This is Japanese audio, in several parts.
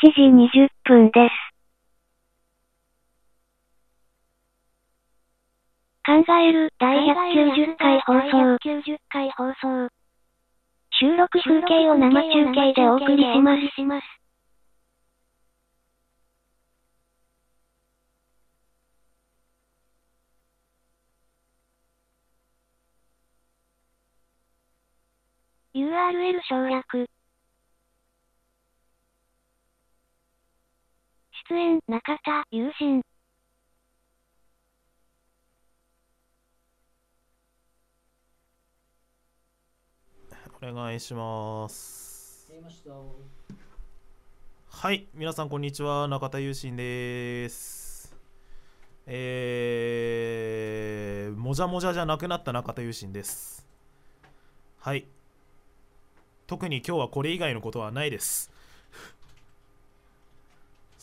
時20分です。考える第190回放送。回放送収録風景を生中継でお送りします。URL 省略。出演、中田、友人。お願いします。はい、皆さんこんにちは、中田友信です。えー、もじゃもじゃじゃなくなった中田友信です。はい。特に今日はこれ以外のことはないです。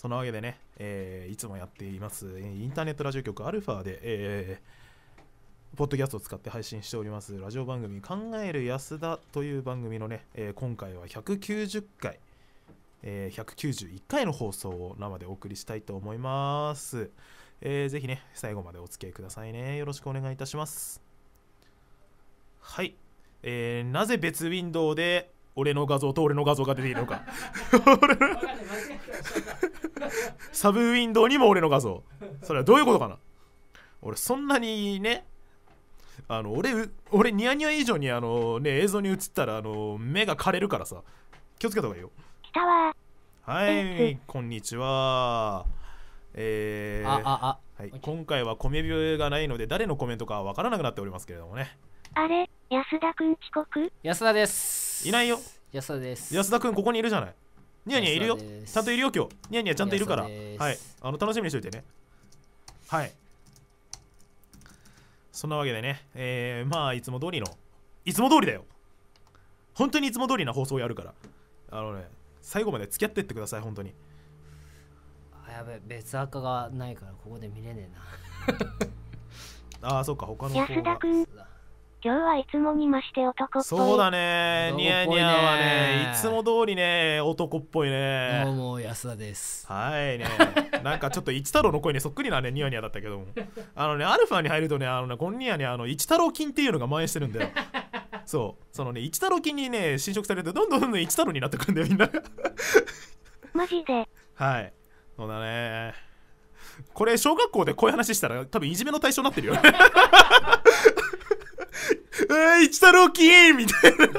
そなわけでね、えー、いつもやっています、インターネットラジオ局アルファで、えー、ポッドキャストを使って配信しております、ラジオ番組、考える安田という番組のね、えー、今回は190回、えー、191回の放送を生でお送りしたいと思います。えー、ぜひね、最後までお付き合いくださいね。よろしくお願いいたします。はい。えー、なぜ別ウィンドウで俺の画像と俺の画像が出ているのか。サブウィンドウにも俺の画像それはどういうことかな俺そんなにねあの俺俺ニヤニヤ以上にあのね映像に映ったらあの目が枯れるからさ気をつけた方がいいよはいこんにちはえー、はい、今回はコメビュがないので誰のコメントかわからなくなっておりますけれどもねあれ安田くん遅刻安田ですいないよ安田です安田くんここにいるじゃないニヤニヤいるよちゃんといるよ今日ニヤニヤちゃんといるからはいあの楽しみにしといてねはいそんなわけでねえー、まあいつも通りのいつも通りだよ本当にいつも通りな放送やるからあのね最後まで付き合ってってください本当にあやべ別赤がないからここで見れねえな ああそっか他の方が安田君今日はいつもにまして男っぽいそうだねニヤニヤはねいつも通りね男っぽいねどうも安田ですはいね なんかちょっと一太郎の声にそっくりなねニヤニヤだったけどもあのねアルファに入るとねあのねこんににあの一太郎菌っていうのが蔓延してるんだよ そうそのね一太郎菌にね侵食されてどんどんどんどん一太郎になってくんだよみんな マジではいそうだねこれ小学校でこういう話したら多分いじめの対象になってるよねあ一太郎キーみたいな。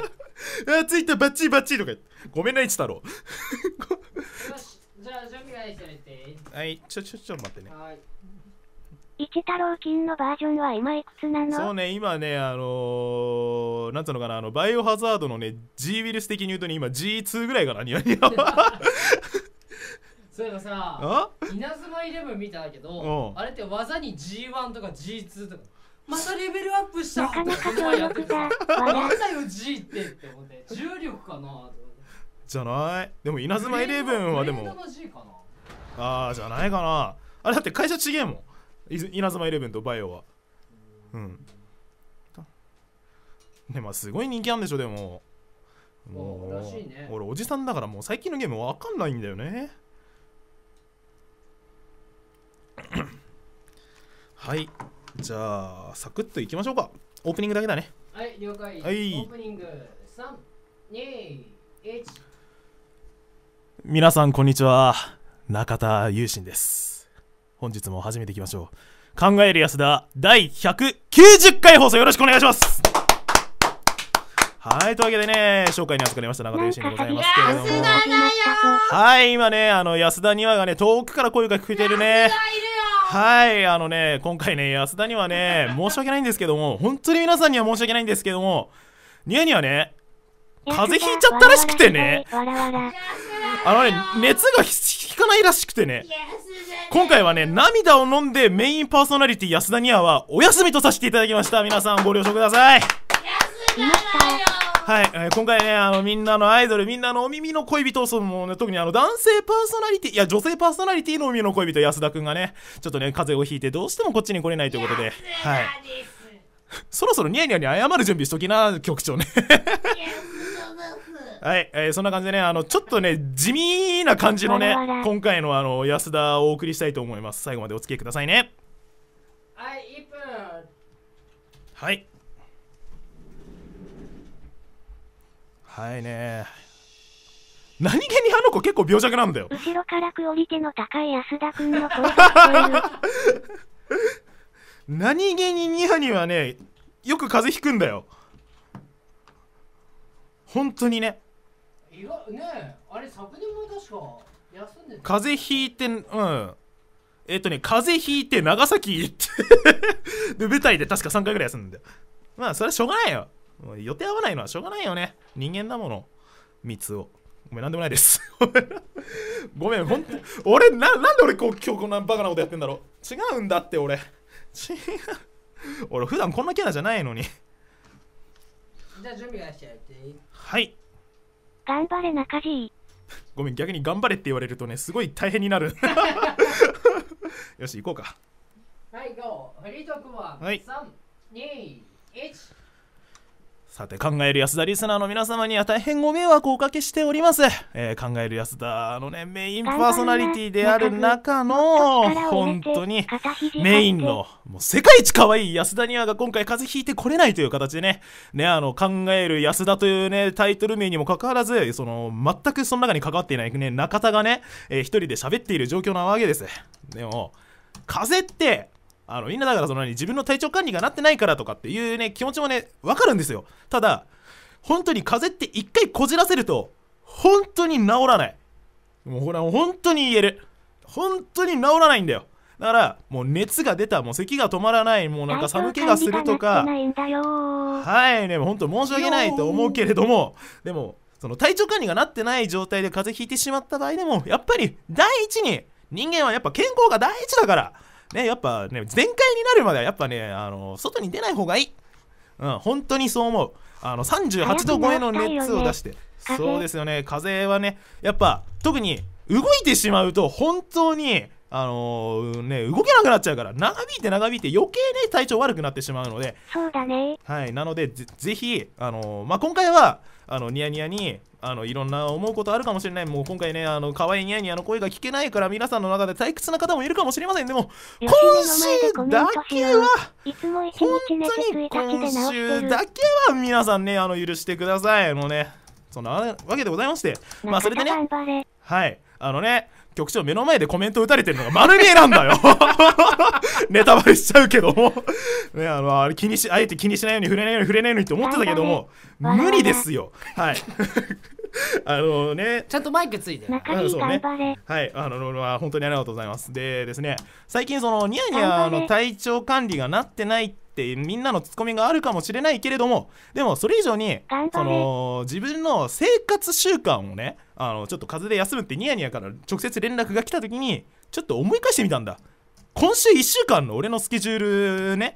あ ついたバッチリバッチリとかごめんな、一太郎。じゃあ準備ができてはい、ちょちょちょ待ってね。一太郎金のバージョンは今いくつなのそうね、今ね、あのー、なんつうのかな、あの、バイオハザードのね、G ウイルス的に言うとね、今 G2 ぐらいかな、ニヤニヤ。そういえばさ、稲妻イレブン見たけど、あれって技に G1 とか G2 とか。またレベルアップしたなかなか強力だなよ G ってって思って重力かなじゃないでも稲妻イレブンはでもああじゃないかなあれだって会社ちげえもん稲妻イレブンとバイオはうんねまあすごい人気あんでしょでももうらしいね俺おじさんだからもう最近のゲームわかんないんだよね はいじゃあサクッといきましょうかオープニングだけだねはい了解、はい、オープニング321皆さんこんにちは中田雄心です本日も始めていきましょう考える安田第190回放送よろしくお願いしますはい、というわけでね、紹介に預かりました中田優心でございますけれども。はい、今ね、あの安田にはがね、遠くから声が聞こえてるね。はいあのね今回ね安田にはね申し訳ないんですけども本当に皆さんには申し訳ないんですけどもニヤニヤね風邪ひいちゃったらしくてねあのね熱がひかないらしくてね今回はね涙を飲んでメインパーソナリティ安田ニアはお休みとさせていただきました皆さんご了承くださいはい、えー、今回ね、あの、みんなのアイドル、みんなのお耳の恋人、そうね、特にあの、男性パーソナリティ、いや、女性パーソナリティのお耳の恋人、安田くんがね、ちょっとね、風邪をひいて、どうしてもこっちに来れないということで、はい。そろそろニヤニヤに謝る準備しときな、局長ね。はい、えー、そんな感じでね、あの、ちょっとね、地味な感じのね、今回のあの、安田をお送りしたいと思います。最後までお付き合いくださいね。はい、1分。はい。はいね何気にあの子結構病弱なんだよ後ろからクオリティの高い安田君の声が聞こえる何気にニハニはねよく風邪ひくんだよ本当にねいやねあれ昨年も確か休んで風邪ひいてうんえっ、とね風邪ひいて長崎行ってで舞台で確か3回ぐらい休んでまあそれはしょうがないよ予定合わないのはしょうがないよね。人間だもの。密を。ごめん、なんでもないです。ごめん、ほん俺な、なんで俺こう今日こんなバカなことやってんだろう。違うんだって俺。違う。俺、普段こんなキャラじゃないのに。じゃあ準備はしてやっていいはい。頑張れ、中地。ごめん、逆に頑張れって言われるとね、すごい大変になる。よし、行こうか。はい、こう。フリートークは、はい、3、2、1。さて、考える安田リスナーの皆様には大変ご迷惑をおかけしております。えー、考える安田のね、メインパーソナリティである中の、本当にメインの、もう世界一可愛い安田にはが今回風邪ひいてこれないという形でね、ね、あの、考える安田というね、タイトル名にもかかわらず、その、全くその中に関わっていないね、中田がね、えー、一人で喋っている状況なわけです。でも、風邪って、あのみんなだからその何自分の体調管理がなってないからとかっていうね気持ちもね分かるんですよただ本当に風邪って一回こじらせると本当に治らないもうほら本当に言える本当に治らないんだよだからもう熱が出たもう咳が止まらないもうなんか寒気がするとかはいね本当申し訳ないと思うけれどもでもその体調管理がなってない状態で風邪ひいてしまった場合でもやっぱり第一に人間はやっぱ健康が第一だからね、やっぱね、全開になるまではやっぱね、あの、外に出ない方がいい。うん、本当にそう思う。あの、38度超えの熱を出して。そうですよね、風はね、やっぱ、特に動いてしまうと本当にあのー、ね、動けなくなっちゃうから長引いて長引いて余計ね体調悪くなってしまうのでそうだねはいなのでぜぜひ、あのー、まあ、今回はあのニヤニヤにあのいろんな思うことあるかもしれないもう今回ねあの可愛いニヤニヤの声が聞けないから皆さんの中で退屈な方もいるかもしれませんでも今週だけは本当に今週だけは皆さんねあの許してくださいもうねそんなわけでございましてまあそれでねはいあのね局長目の前でコメント打たれてるのが丸見えなんだよ ネタバレしちゃうけどもね、あのあれ気にしあえて気にしないように触れないように触れないようにって思ってたけども無理ですよはい あのね、ちゃんとマイクついてる。うん、そうね。はい、あの、まあ、本当にありがとうございます。でですね、最近そのニヤニヤの体調管理がなってないってってみんなのツッコミがあるかもしれないけれどもでもそれ以上にその自分の生活習慣をねあのちょっと風邪で休むってニヤニヤから直接連絡が来た時にちょっと思い返してみたんだ今週1週間の俺のスケジュールね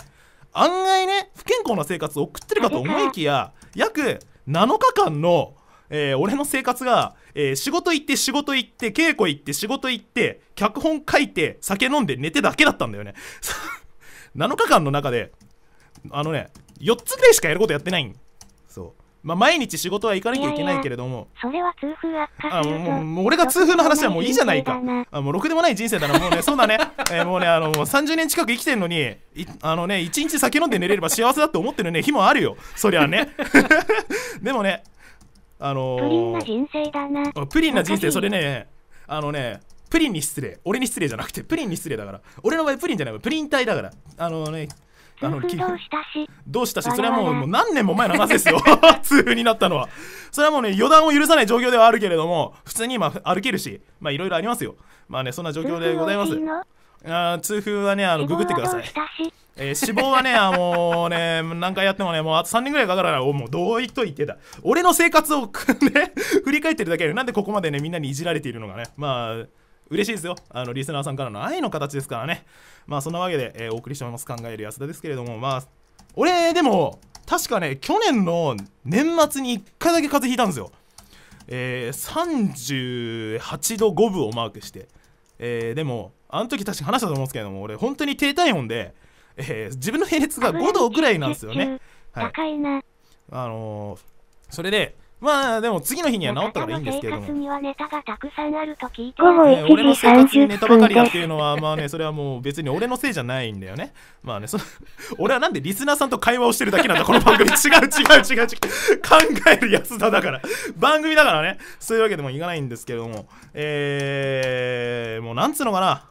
案外ね不健康な生活を送ってるかと思いきや約7日間の、えー、俺の生活が、えー、仕事行って仕事行って稽古行って仕事行って脚本書いて酒飲んで寝てだけだったんだよね7 日間の中であのね4つぐらいしかやることやってないんそうまあ、毎日仕事は行かなきゃいけないけれども、いやいやそれは痛風悪化あもうもう俺が痛風の話はもういいじゃないか、あもうろくでもない人生だな、もうね、そうだね、えー、もうねあのもう30年近く生きてるのに、あのね1日酒飲んで寝れれば幸せだって思ってるね、日もあるよ、そりゃね。でもね、あのー、プリンな人生だな。プリンな人生、それね、あのね、プリンに失礼、俺に失礼じゃなくて、プリンに失礼だから、俺の場合、プリンじゃない、プリン体だから、あのー、ね、あのどうしたしどうしたしそれはもうもう何年も前の話ですよ痛 風になったのはそれはもうね予断を許さない状況ではあるけれども普通に今歩けるしまあいろいろありますよまあねそんな状況でございますあ痛風はねあのググってくださいえー、脂肪はね、あのね、何回やってもね、もうあと3年ぐらいかからない。もうどういっといてた。俺の生活を ね、振り返ってるだけで、なんでここまでね、みんなにいじられているのがね。まあ、嬉しいですよ。あの、リスナーさんからの愛の形ですからね。まあ、そんなわけで、えー、お送りしております。考える安田ですけれども、まあ、俺、でも、確かね、去年の年末に1回だけ風邪ひいたんですよ。えー、38度5分をマークして。えー、でも、あの時確か話したと思うんですけれども、俺、本当に低体温で、えー、自分の平熱が5度ぐらいなんですよね。はい、あのー、それで、まあでも次の日には治ったからいいんですけれども。にはネタネタばかりだっていうのは、まあね、それはもう別に俺のせいじゃないんだよね。まあね、そ 俺はなんでリスナーさんと会話をしてるだけなんだ、この番組。違う違う違う違う。考えるやつだだから。番組だからね。そういうわけでもいかないんですけれども。えー、もうなんつうのかな。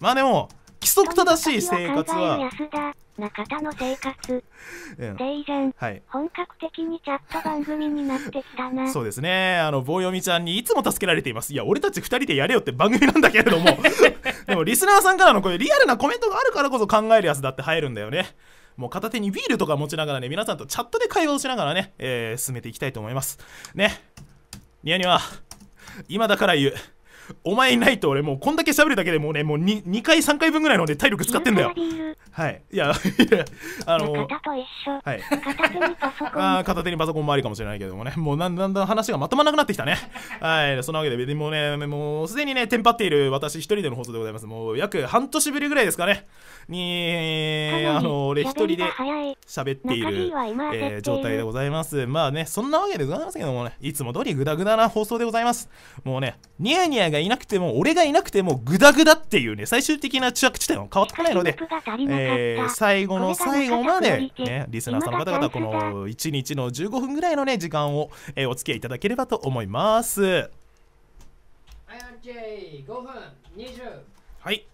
まあでも、規則正しい生活は中田の生活で以前、はい、本格的にチャット番組になってきたなそうですねあの棒読みちゃんにいつも助けられていますいや俺たち2人でやれよって番組なんだけれども でもリスナーさんからのこれリアルなコメントがあるからこそ考えるやつだって入るんだよねもう片手にビールとか持ちながらね皆さんとチャットで会話をしながらね、えー、進めていきたいと思いますねニヤニヤ今だから言うお前いないと俺もうこんだけ喋るだけでもうねもう 2, 2回3回分ぐらいので体力使ってんだよはいいやあのはい、あ片手にパソコンもありかもしれないけどもねもうだんだん話がまとまらなくなってきたねはいそんなわけででもねもうすでにねテンパっている私一人での放送でございますもう約半年ぶりぐらいですかねにあの俺一人で喋っている、えー、状態でございますまあねそんなわけでございますけどもねいつも通りグダグダな放送でございますもうねニヤニヤがいなくても俺がいなくてもグダグダっていうね最終的な着地点は変わってこないので、えー、最後の最後まで、ね、リスナーさんの方々この1日の15分ぐらいのね時間を、えー、お付き合いいただければと思います。5分20はい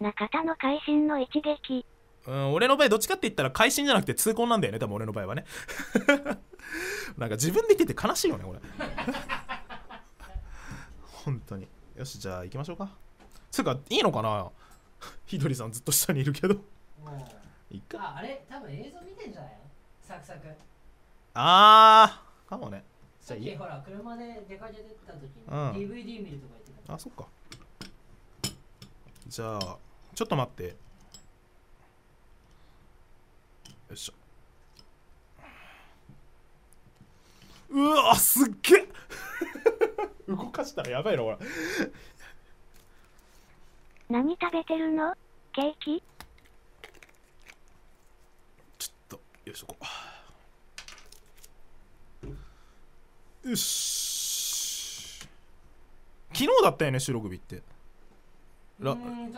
中田の会心の一撃うん、俺の場合どっちかって言ったら会心じゃなくて痛恨なんだよね多分俺の場合はね なんか自分で言ってて悲しいよねこれ本当に。よし、じゃあ行きましょうか。つうか、いいのかな ひどりさんずっと下にいるけど。いっか。あ、あれ多分映像見てんじゃないのサクサク。ああかもね。じゃあいい。ほら、車で出かけてた時に、DVD 見るとか言ってた。あ、そっか。じゃあ、ちょっと待って。よいしょ。うわすっげえ動かしたらやばいのほら 何食べてるのケーキちょっとよしょこよし昨日だったよね収録日ってうん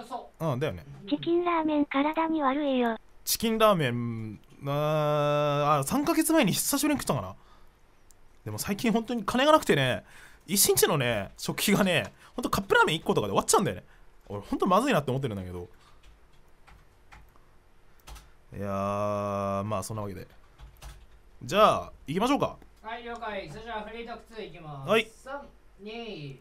だよねチキンラーメン体に悪いよチキンラーメンああ3ヶ月前に久しぶりに食ったかなでも最近本当に金がなくてね1日のね食費がねほんとカップラーメン1個とかで終わっちゃうんだよね俺ほんとまずいなって思ってるんだけどいやーまあそんなわけでじゃあ行きましょうかはい了解それじゃあフリートーク2いきますはい321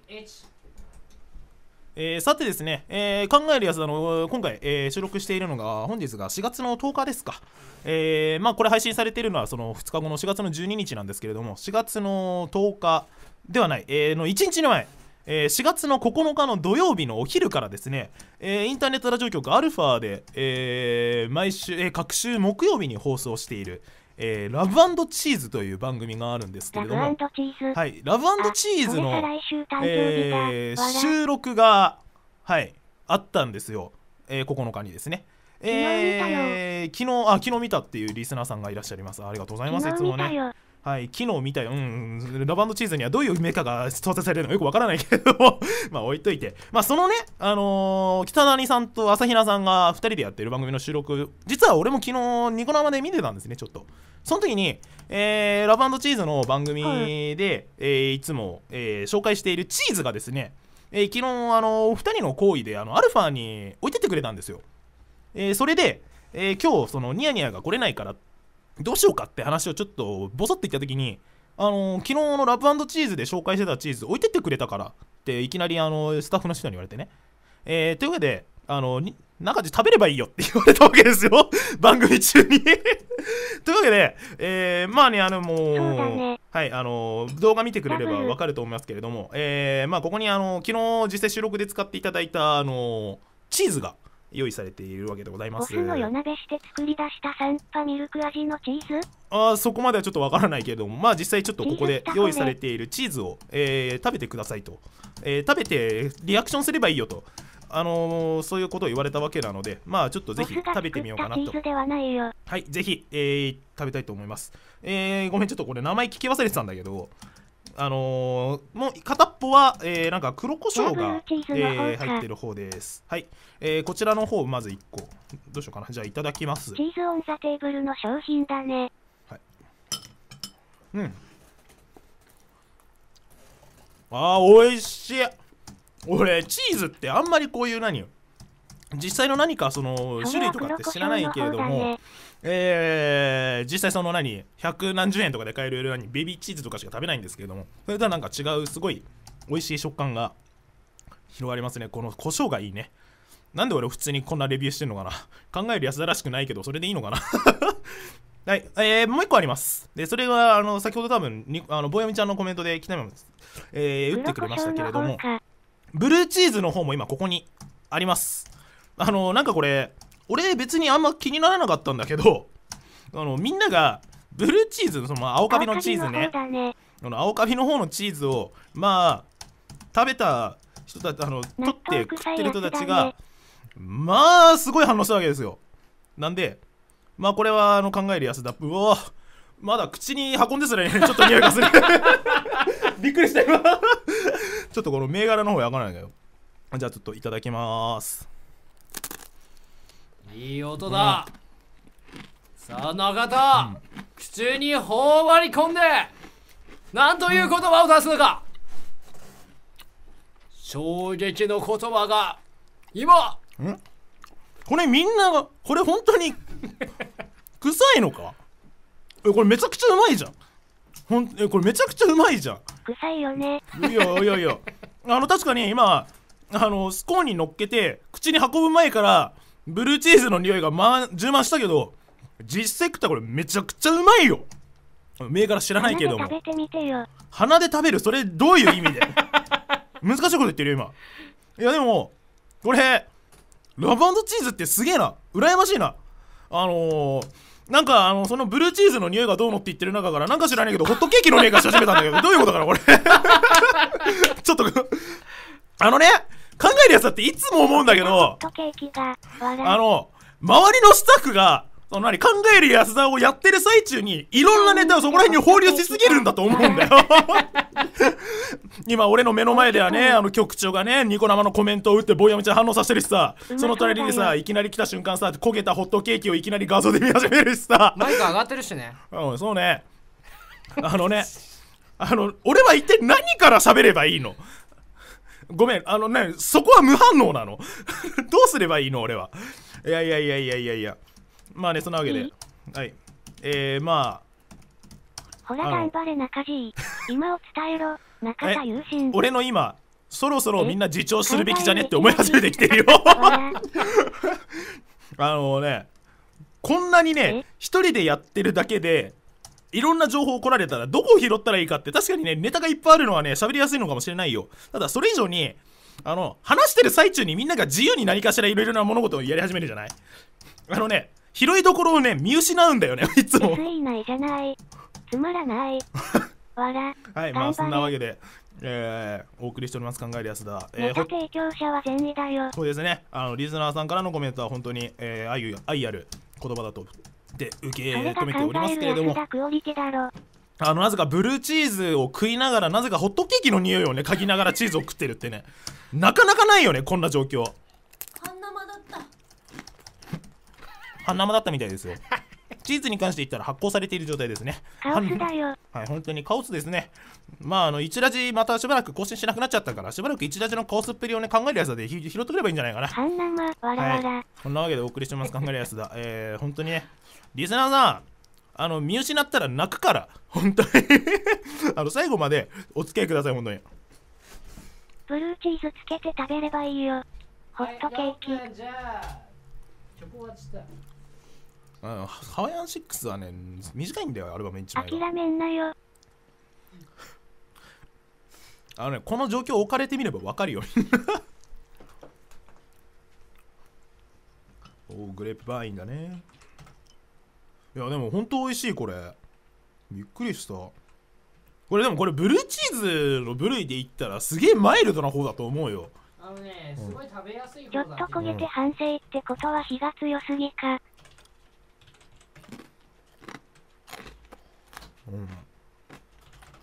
えー、さてですね、えー、考えるやつあの今回、えー、収録しているのが本日が4月の10日ですか、えまあ、これ配信されているのはその2日後の4月の12日なんですけれども4月の10日、ではない、えー、の1日前えー、4月の9日の土曜日のお昼からですね、えー、インターネットラジオ局アルファで、えー、毎週、えー、各週木曜日に放送している、えー、ラブチーズという番組があるんですけれども、はい、ラブチーズの、えー、収録が、はい、あったんですよ、えー、9日にですね。えー、昨日あ昨日見たっていうリスナーさんがいらっしゃいます。ありがとうございます。いつもね。はい、昨日見たよ。うん、ラバンドチーズにはどういうメカが搭載されるのかよくわからないけども まあ置いといて、まあそのね、あのー、北谷さんと朝比奈さんが2人でやってる番組の収録、実は俺も昨日ニコ生で見てたんですね、ちょっと。その時に、えー、ラバンドチーズの番組で、はい、えー、いつも、えー、紹介しているチーズがですね、えー、昨日、あのー、2人の行為で、あの、アルファに置いてってくれたんですよ。えー、それで、えー、今日そのニヤニヤが来れないからっどうしようかって話をちょっとボソって言った時にあの昨日のラブチーズで紹介してたチーズ置いてってくれたからっていきなりあのスタッフの人に言われてね、えー、というわけであの中地食べればいいよって言われたわけですよ 番組中に というわけで、えー、まあね、あの、もう、ね、はい、あの、動画見てくれればわかると思いますけれども、えー、まあ、ここに、あの、昨日、実際収録で使っていただいた、あの、チーズが、用意されているわけでございます。ボスの夜鍋して作り出したサンパミルク味のチーズあそこまではちょっとわからないけれども、まあ実際ちょっとここで用意されているチーズを、えー、食べてくださいと、えー、食べてリアクションすればいいよと。あのー、そういうことを言われたわけなので、まあちょっとぜひ食べてみようかなと。はい、ぜひ、えー、食べたいと思います。えー、ごめん、ちょっとこれ名前聞き忘れてたんだけど、あのー、もう片っぽは、えー、なんか黒胡椒が、えー、入ってる方です。はい、えー、こちらの方まず1個。どうしようかな。じゃあいただきます。チーズオンザテーブルの商品だね。はい。うん。あー、美味しい。俺、チーズってあんまりこういう何実際の何かその種類とかって知らないけれども、えー、実際その何百何十円とかで買えるようにベビーチーズとかしか食べないんですけれどもそれとはなんか違うすごい美味しい食感が広がりますねこの胡椒がいいねなんで俺普通にこんなレビューしてんのかな考える安田らしくないけどそれでいいのかな はい、えー、もう一個あります。で、それは、あの、先ほど多分に、あの、ぼやみちゃんのコメントで、北山、えー、打ってくれましたけれども、ブルーチーズの方も今、ここにあります。あの、なんかこれ、俺別にあんま気にならなかったんだけど あのみんながブルーチーズのその青カビのチーズね、あの青カビの方のチーズをまあ食べた人たちあの取って食ってる人たちが、ね、まあすごい反応したわけですよなんでまあこれはあの考えるやつだうわまだ口に運んですらね ちょっと匂いがする びっくりした今ちょっとこの銘柄の方やかないけどじゃあちょっといただきますいい音だ、さあ永田、口に頬張り込んで何という言葉を出すのか、衝撃の言葉が今ん、これみんながこれ本当に 臭いのかえこれめちゃくちゃうまいじゃんほんえこれめちゃくちゃうまいじゃん臭いよねいやいやいやあの確かに今あのスコーンに乗っけて口に運ぶ前からブルーチーズの匂いが、ま、充満したけど実際食ったこれめちゃくちゃうまいよ銘柄知らないけども鼻で食べてみてよ鼻で食べるそれどういう意味で 難しいこと言ってるよ今いやでもこれラブチーズってすげえな羨ましいなあのー、なんかあのそのブルーチーズの匂いがどうのって言ってる中からなんか知らないけどホットケーキの匂いがし始めたんだけどどういうことかなこれ ちょっとあのね考えるやつだっていつも思うんだけど、あの、周りのスタッフが、その何考える安田をやってる最中に、いろんなネタをそこら辺に放流しすぎるんだと思うんだよ 今、俺の目の前ではね、あの局長がね、ニコ生のコメントを打ってイやミちゃん反応させてるしさ、その隣にさ、いきなり来た瞬間さ、焦げたホットケーキをいきなり画像で見始めるしさ。マイク上がってるしね。うん、そうね。あのね、あの、俺は一体何から喋ればいいのごめん、あのね、そこは無反応なの どうすればいいの俺は。いやいやいやいやいやいや。まあね、そんなわけで。はい。えー、まあ。ほら、頑張れ、中地。今を伝えろ、中田優心。俺の今、そろそろみんな自重するべきじゃねって思い始めてきてるよ あのね、こんなにね、一人でやってるだけで、いろんな情報来られたら、どこを拾ったらいいかって、確かにね、ネタがいっぱいあるのはね、喋りやすいのかもしれないよ。ただ、それ以上に、あの、話してる最中にみんなが自由に何かしらいろいろな物事をやり始めるじゃないあのね、拾いどころをね、見失うんだよね、いつも。いないじゃない。つまらない。はい、まあそんなわけで、えー、お送りしております考えるやつだ。えー、提供者は善意だよ。そうですね。あのリスナーさんからのコメントは本当に、えー、愛愛ある言葉だとで受け止めておりますけれどもあのなぜかブルーチーズを食いながらなぜかホットケーキの匂いをね嗅ぎながらチーズを食ってるってねなかなかないよねこんな状況半生だった半生だったみたいですよチーズに関して言ったら発酵されている状態ですねカオスだよはい本当にカオスですねまああの一ラジまたしばらく更新しなくなっちゃったからしばらく一ラジのカオスっぷりをね考えるやつで拾ってくればいいんじゃないかなはんはい、こんなわけでお送りします考えるやつだえー、本当にねリスナーさんあの見失ったら泣くから本当に あの最後までお付き合いください本当にブルーチーズつけて食べればいいよホットケーキ、はいうん、ハワイアンシックスはね、短いんだよ、アルバム1枚諦めんなよ。あのね、この状況置かれてみればわかるよ。おおグレープバインだね。いや、でも本当美味しい、これ。びっくりした。これでもこれブルーチーズの部類で言ったらすげえマイルドな方だと思うよ。あのね、すごい食べやすい、うん、ちょっと焦げて反省ってことは火が強すぎか。うん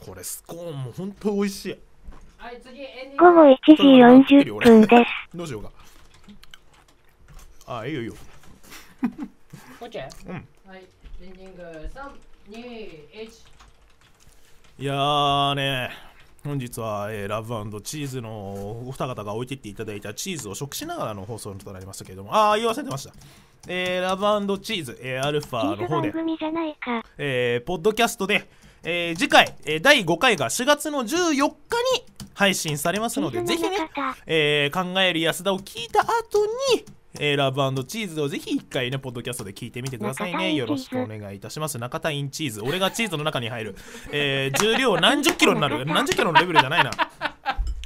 これスコーンも本当美味しい午後1時40分ですどうしようかああいいよいいようんはいエンディング321いやーね本日は、えー、ラブチーズのお二方が置いていっていただいたチーズを食しながらの放送となりましたけれどもああ言わせてましたえー、ラブチーズ、えー、アルファの方で、えー、ポッドキャストで、えー、次回、えー、第5回が4月の14日に配信されますので、ぜひね、えー、考える安田を聞いた後に、えー、ラブチーズをぜひ一回ね、ポッドキャストで聞いてみてくださいね。よろしくお願いいたします。中田インチーズ。俺がチーズの中に入る。えー、重量何十キロになる何十キロのレベルじゃないな。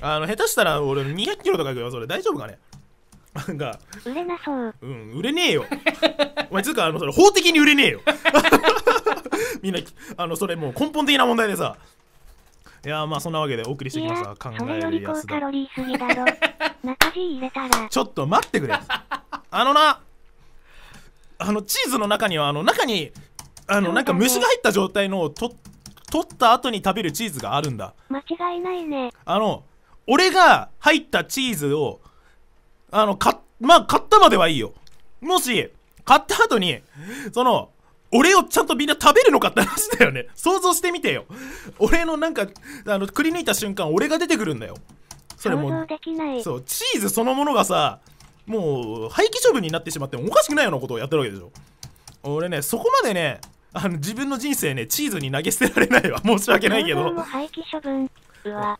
あの、下手したら俺200キロとかいくよ。それ大丈夫かねが売れなそううん売れねえよ お前つうかあのそれ法的に売れねえよ みんなあのそれもう根本的な問題でさいやまあそんなわけでお送りしてきました考える安カロリーすぎだろ中 入れたらちょっと待ってくれあのなあのチーズの中にはあの中にあのなんか虫が入った状態のを取った後に食べるチーズがあるんだ間違いないねあの俺が入ったチーズをあの、か、まあ、買ったまではいいよ。もし、買った後に、その、俺をちゃんとみんな食べるのかって話だよね。想像してみてよ。俺のなんか、あの、くり抜いた瞬間、俺が出てくるんだよ。それもそう、チーズそのものがさ、もう、廃棄処分になってしまってもおかしくないようなことをやってるわけでしょ。俺ね、そこまでね、あの、自分の人生ね、チーズに投げ捨てられないわ。申し訳ないけど。廃棄処分。うわ。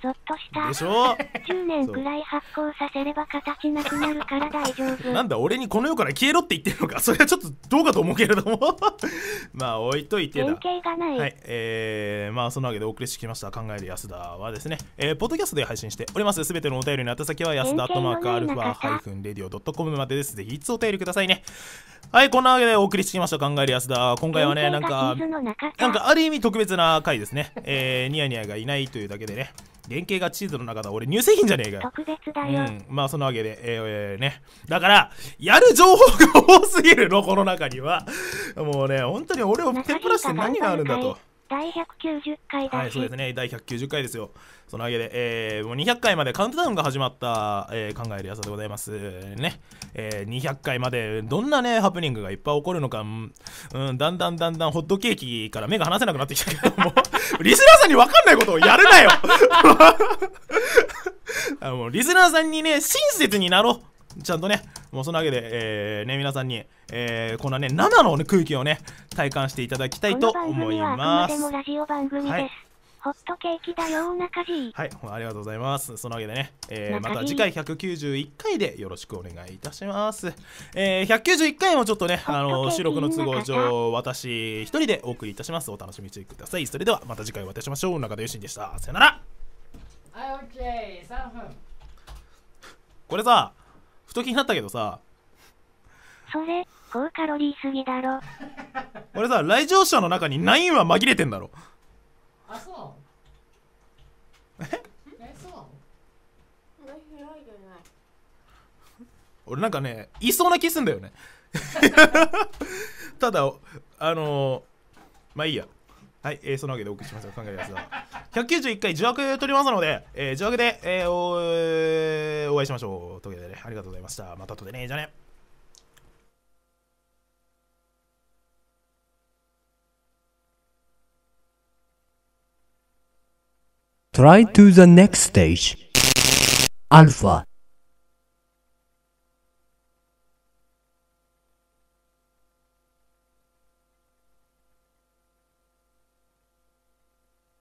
ゾッとしたでしょ10年くらい発酵させれば形なくなるから大丈夫なんだ俺にこの世から消えろって言ってるのかそれはちょっとどうかと思うけれども まあ置いといてだ原がない、はいえー、まあそんなわけでお送りしてきました考える安田はですね、えー、ポッドキャストで配信しておりますすべてのお便りの宛先は安田アットマークアルファハイフンレディオドットコムまでですぜひいつお便りくださいねはいこんなわけでお送りしてきました考える安田今回はねなんかなんかある意味特別な回ですね、えー、ニヤニヤがいないというだけでね連携がチーズの中だ俺乳製品じゃねえか特別だよ、うん、まあそのわけでえー、えー、ねだからやる情報が多すぎるのこの中にはもうね本当に俺をてプラして何があるんだと第190回はい、そうですね。第190回ですよ。そのわけで、えー、もう200回までカウントダウンが始まった、えー、考える朝でございます。ね。えー、200回まで、どんなね、ハプニングがいっぱい起こるのか、うん、だんだんだんだんホットケーキから目が離せなくなってきたけども、リスナーさんにわかんないことをやるなよ あのリスナーさんにね、親切になろう。ちゃんとね、もうそのわけで、えー、ね、皆さんに、えー、このね、生の、ね、空気をね、体感していただきたいと思います。この番組はあくまでもラジオ番組です。はいホットケーキだよ、中地。はい、ありがとうございます。そのわけでね、えー、また次回191回でよろしくお願いいたします。えー、191回もちょっとね、あの収録の都合上、私一人でお送りいたします。お楽しみください。それではまた次回お会いしましょう。中田よしんでした。さよなら。はい、OK、3分。これさ、太気になったけどさそれ高カロリーすぎだろ俺さ来場者の中に9は紛れてんだろあそうええそう俺なんかねいそうな気すんだよね ただあのー、まあいいやはい、えー、そのわけでお送りしました。考えますは。191回、受枠取りますので、えー、受枠で、えー、おお会いしましょう。といでね、ありがとうございました。またとでね、じゃね。Try to the next stage. Alpha.